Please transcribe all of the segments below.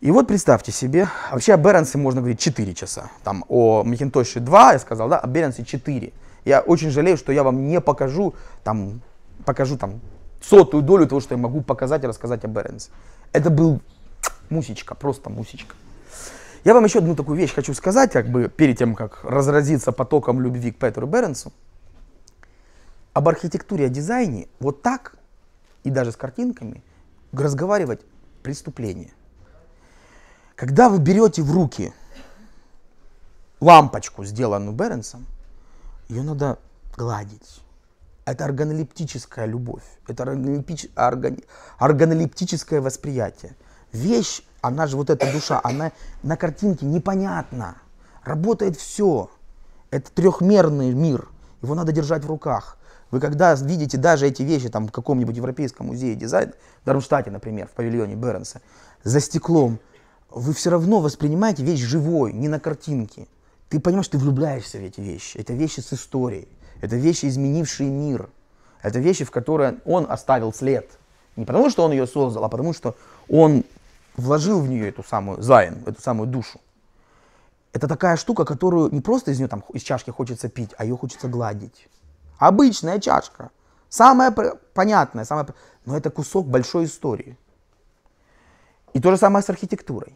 И вот представьте себе, а вообще о Беренсе можно говорить 4 часа. Там о Макинтоше 2 я сказал, да, о Беренсе 4. Я очень жалею, что я вам не покажу, там, покажу там сотую долю того, что я могу показать и рассказать о Беренсе. Это был мусичка, просто мусичка. Я вам еще одну такую вещь хочу сказать, как бы перед тем, как разразиться потоком любви к Петру Беренсу. Об архитектуре, о дизайне вот так, и даже с картинками, разговаривать преступление – когда вы берете в руки лампочку, сделанную Беренсом, ее надо гладить. Это органолептическая любовь, это органолептич, орган, органолептическое восприятие. Вещь, она же вот эта душа, она на картинке непонятна. Работает все. Это трехмерный мир. Его надо держать в руках. Вы когда видите даже эти вещи там, в каком-нибудь Европейском музее дизайна, в Дармштадте, например, в павильоне Бернса, за стеклом вы все равно воспринимаете вещь живой, не на картинке. Ты понимаешь, ты влюбляешься в эти вещи. Это вещи с историей. Это вещи, изменившие мир. Это вещи, в которые он оставил след. Не потому, что он ее создал, а потому, что он вложил в нее эту самую зайн, эту самую душу. Это такая штука, которую не просто из нее там из чашки хочется пить, а ее хочется гладить. Обычная чашка. Самая понятная, самая... но это кусок большой истории. И то же самое с архитектурой.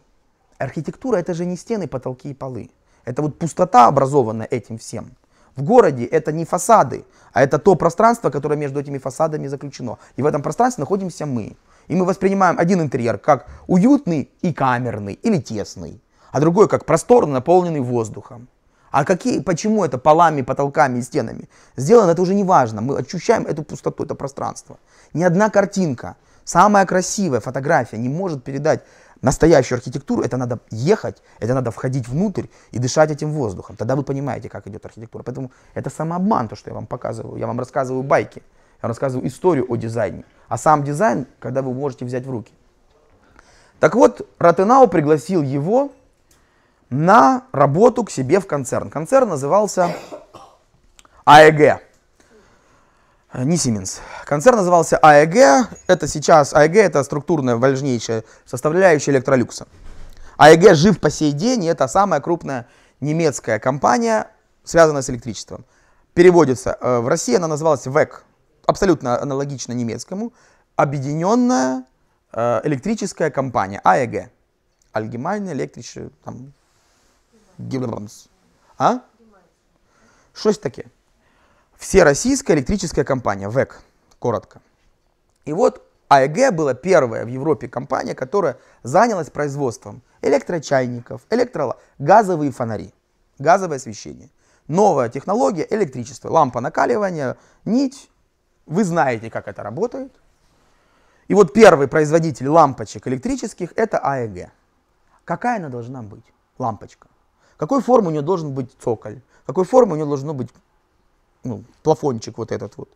Архитектура это же не стены, потолки и полы. Это вот пустота, образованная этим всем. В городе это не фасады, а это то пространство, которое между этими фасадами заключено. И в этом пространстве находимся мы. И мы воспринимаем один интерьер как уютный и камерный или тесный, а другой как просторный, наполненный воздухом. А какие, почему это полами, потолками и стенами сделано, это уже не важно. Мы ощущаем эту пустоту, это пространство. Ни одна картинка, самая красивая фотография не может передать Настоящую архитектуру, это надо ехать, это надо входить внутрь и дышать этим воздухом. Тогда вы понимаете, как идет архитектура. Поэтому это самообман, то, что я вам показываю. Я вам рассказываю байки, я рассказываю историю о дизайне. А сам дизайн, когда вы можете взять в руки. Так вот, Ротенау пригласил его на работу к себе в концерн. Концерн назывался АЭГ. Э, не Siemens. Концерн назывался АЭГ. Это сейчас АЭГ это структурная важнейшая составляющая электролюкса. АЭГ жив по сей день, и это самая крупная немецкая компания, связанная с электричеством. Переводится э, в России, она называлась ВЭК, абсолютно аналогично немецкому, Объединенная э, электрическая компания, АЭГ. Allgemeine elektrische там, Гибрамс. А? Что это такое? Всероссийская электрическая компания, ВЭК, коротко. И вот АЭГ была первая в Европе компания, которая занялась производством электрочайников, электро газовые фонари, газовое освещение. Новая технология электричество, лампа накаливания, нить. Вы знаете, как это работает. И вот первый производитель лампочек электрических – это АЭГ. Какая она должна быть, лампочка? Какой формы у нее должен быть цоколь? Какой формы у нее должно быть ну, плафончик вот этот вот.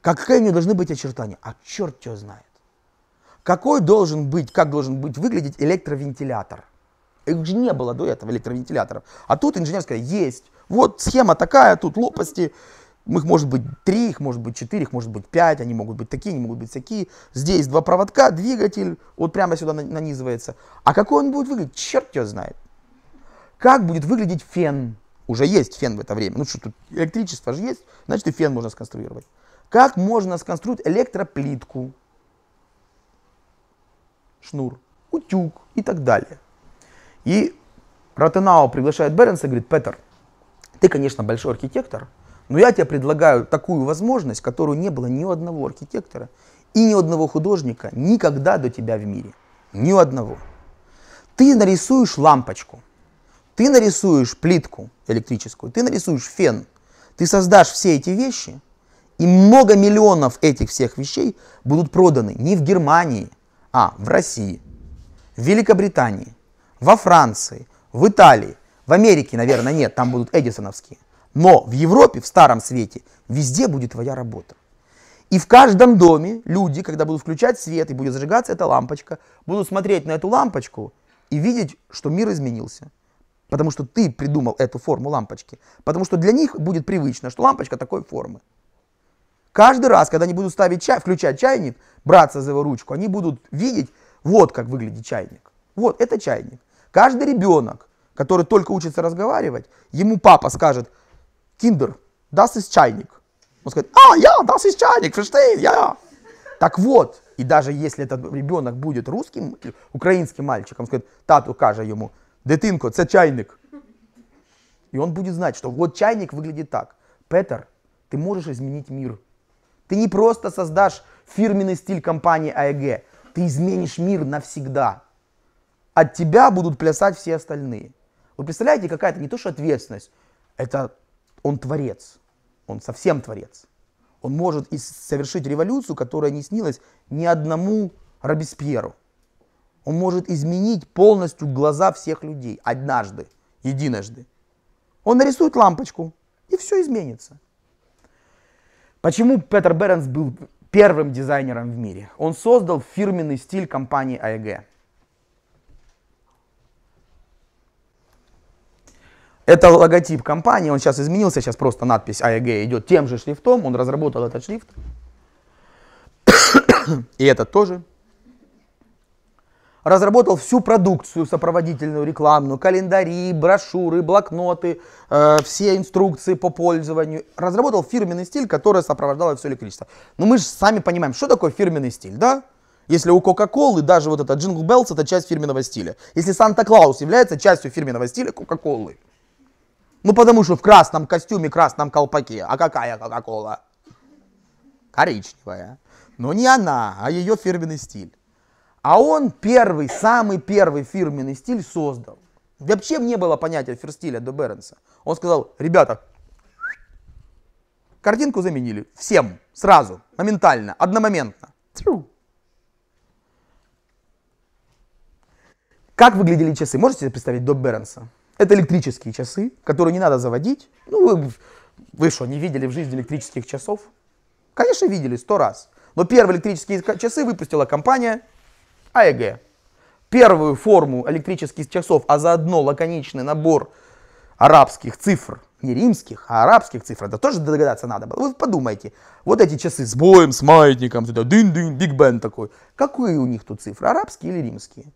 Какие у нее должны быть очертания? А черт ее знает. Какой должен быть, как должен быть выглядеть электровентилятор? Их же не было до этого электровентиляторов. А тут инженер сказал, есть. Вот схема такая, тут лопасти. Их может быть три, их может быть четыре, их может быть пять, они могут быть такие, они могут быть такие. Здесь два проводка, двигатель, вот прямо сюда нанизывается. А какой он будет выглядеть, черт его знает. Как будет выглядеть фен? уже есть фен в это время. Ну что тут, электричество же есть, значит и фен можно сконструировать. Как можно сконструировать электроплитку, шнур, утюг и так далее. И Ротенау приглашает Беренса и говорит, Петер, ты, конечно, большой архитектор, но я тебе предлагаю такую возможность, которую не было ни у одного архитектора и ни у одного художника никогда до тебя в мире. Ни у одного. Ты нарисуешь лампочку – ты нарисуешь плитку электрическую, ты нарисуешь фен, ты создашь все эти вещи, и много миллионов этих всех вещей будут проданы не в Германии, а в России, в Великобритании, во Франции, в Италии, в Америке, наверное, нет, там будут эдисоновские. Но в Европе, в старом свете, везде будет твоя работа. И в каждом доме люди, когда будут включать свет и будет зажигаться эта лампочка, будут смотреть на эту лампочку и видеть, что мир изменился. Потому что ты придумал эту форму лампочки. Потому что для них будет привычно, что лампочка такой формы. Каждый раз, когда они будут ставить чай, включать чайник, браться за его ручку, они будут видеть, вот как выглядит чайник. Вот, это чайник. Каждый ребенок, который только учится разговаривать, ему папа скажет, киндер, das из чайник. Он скажет, а, я, das из чайник, verstehe, я. Так вот, и даже если этот ребенок будет русским, украинским мальчиком, скажет, тату, кажа ему, Дитинко, це чайник. И он будет знать, что вот чайник выглядит так. Петер, ты можешь изменить мир. Ты не просто создашь фирменный стиль компании АЭГ, ты изменишь мир навсегда. От тебя будут плясать все остальные. Вы представляете, какая-то не то что ответственность, это он творец, он совсем творец. Он может совершить революцию, которая не снилась ни одному Робеспьеру. Он может изменить полностью глаза всех людей однажды, единожды. Он нарисует лампочку, и все изменится. Почему Петер Беренс был первым дизайнером в мире? Он создал фирменный стиль компании AEG. А это логотип компании, он сейчас изменился, сейчас просто надпись AEG «А идет тем же шрифтом, он разработал этот шрифт. И это тоже разработал всю продукцию сопроводительную, рекламную, календари, брошюры, блокноты, э, все инструкции по пользованию. Разработал фирменный стиль, который сопровождало все электричество. Но мы же сами понимаем, что такое фирменный стиль, да? Если у Кока-Колы даже вот это Джингл Беллс это часть фирменного стиля. Если Санта-Клаус является частью фирменного стиля Кока-Колы. Ну потому что в красном костюме, красном колпаке. А какая Кока-Кола? Коричневая. Но не она, а ее фирменный стиль. А он первый, самый первый фирменный стиль создал. Вообще не было понятия ферстиля до Бернса. Он сказал, ребята, картинку заменили всем, сразу, моментально, одномоментно. Как выглядели часы? Можете себе представить до Бернса? Это электрические часы, которые не надо заводить. Ну, вы, вы что, не видели в жизни электрических часов? Конечно, видели сто раз. Но первые электрические часы выпустила компания АЭГ. Первую форму электрических часов, а заодно лаконичный набор арабских цифр, не римских, а арабских цифр, это тоже догадаться надо было. Вы подумайте, вот эти часы с боем, с маятником, туда дын-дын, Биг Бен такой. Какие у них тут цифры, арабские или римские?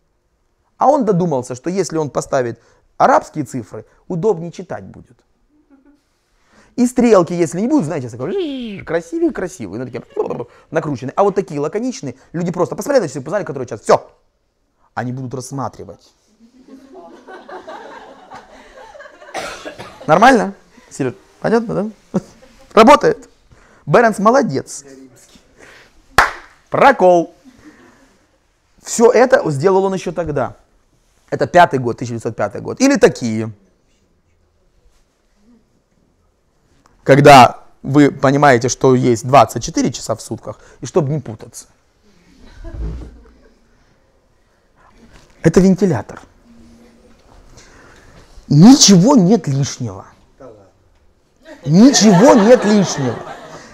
А он додумался, что если он поставит арабские цифры, удобнее читать будет. И стрелки, если не будут, знаете, такой, красивые, красивые, ну, такие накрученные. А вот такие лаконичные, люди просто посмотрели на часы, познали, которые сейчас, все. Они будут рассматривать. Нормально? Сереж, понятно, да? Работает. Бернс молодец. Прокол. Все это сделал он еще тогда. Это пятый год, 1905 год. Или такие. когда вы понимаете, что есть 24 часа в сутках, и чтобы не путаться. Это вентилятор. Ничего нет лишнего. Ничего нет лишнего.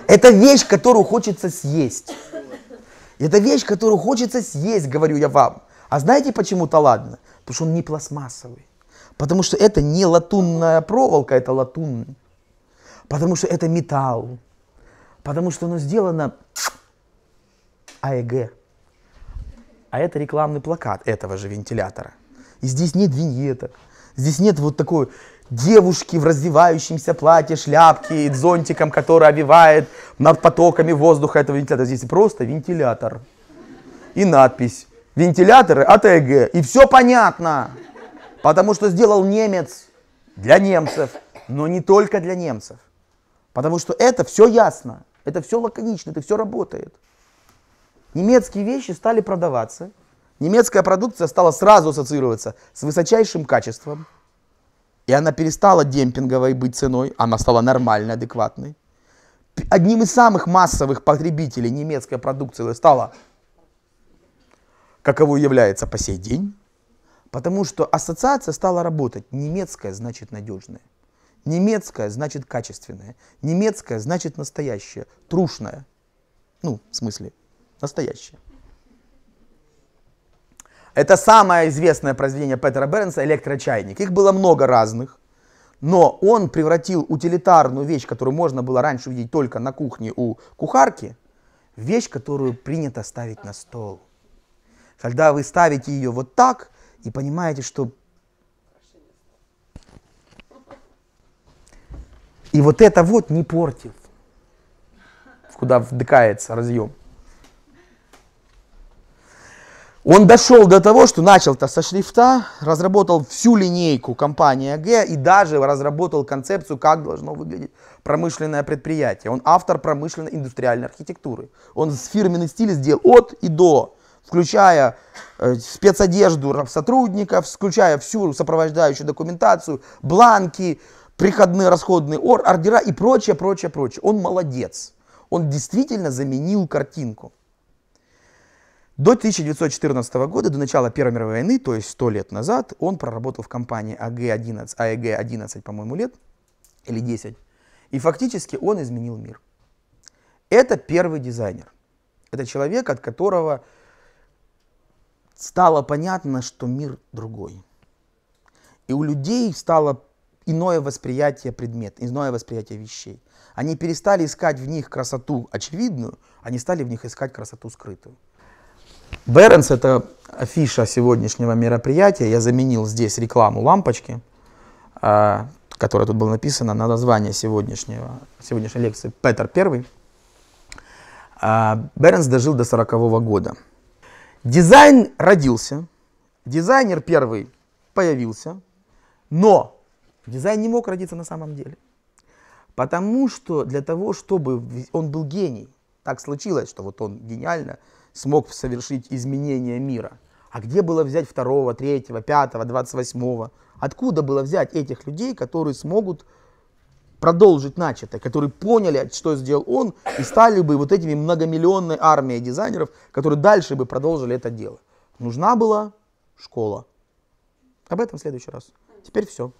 Это вещь, которую хочется съесть. Это вещь, которую хочется съесть, говорю я вам. А знаете почему то ладно? Потому что он не пластмассовый. Потому что это не латунная проволока, это латунный потому что это металл, потому что оно сделано АЭГ. А это рекламный плакат этого же вентилятора. И здесь нет виньеток, здесь нет вот такой девушки в раздевающемся платье, шляпки и зонтиком, который обивает над потоками воздуха этого вентилятора. Здесь просто вентилятор. И надпись «Вентиляторы от а ЭГ». И все понятно, потому что сделал немец для немцев, но не только для немцев. Потому что это все ясно, это все лаконично, это все работает. Немецкие вещи стали продаваться, немецкая продукция стала сразу ассоциироваться с высочайшим качеством, и она перестала демпинговой быть ценой, она стала нормальной, адекватной. Одним из самых массовых потребителей немецкая продукция стала, каковой является по сей день, потому что ассоциация стала работать. Немецкая значит надежная. Немецкая значит качественная. Немецкая значит настоящая, трушное. Ну, в смысле, настоящая. Это самое известное произведение Петера Бернса «Электрочайник». Их было много разных, но он превратил утилитарную вещь, которую можно было раньше увидеть только на кухне у кухарки, в вещь, которую принято ставить на стол. Когда вы ставите ее вот так и понимаете, что И вот это вот не портит, куда вдыкается разъем. Он дошел до того, что начал-то со шрифта, разработал всю линейку компании АГ и даже разработал концепцию, как должно выглядеть промышленное предприятие. Он автор промышленной индустриальной архитектуры. Он с фирменный стиль сделал от и до, включая э, спецодежду сотрудников, включая всю сопровождающую документацию, бланки, приходные, расходные ор, ордера и прочее, прочее, прочее. Он молодец. Он действительно заменил картинку. До 1914 года, до начала Первой мировой войны, то есть 100 лет назад, он проработал в компании АГ-11, АЭГ-11, по-моему, лет, или 10. И фактически он изменил мир. Это первый дизайнер. Это человек, от которого стало понятно, что мир другой. И у людей стало иное восприятие предмета, иное восприятие вещей. Они перестали искать в них красоту очевидную, они стали в них искать красоту скрытую. Беренс – это афиша сегодняшнего мероприятия. Я заменил здесь рекламу лампочки, а, которая тут была написана на название сегодняшнего, сегодняшней лекции «Петер I». А, Беренс дожил до 40 -го года. Дизайн родился, дизайнер первый появился, но Дизайн не мог родиться на самом деле. Потому что для того, чтобы он был гений, так случилось, что вот он гениально смог совершить изменение мира. А где было взять второго, третьего, пятого, двадцать восьмого? Откуда было взять этих людей, которые смогут продолжить начатое, которые поняли, что сделал он, и стали бы вот этими многомиллионной армией дизайнеров, которые дальше бы продолжили это дело. Нужна была школа. Об этом в следующий раз. Теперь все.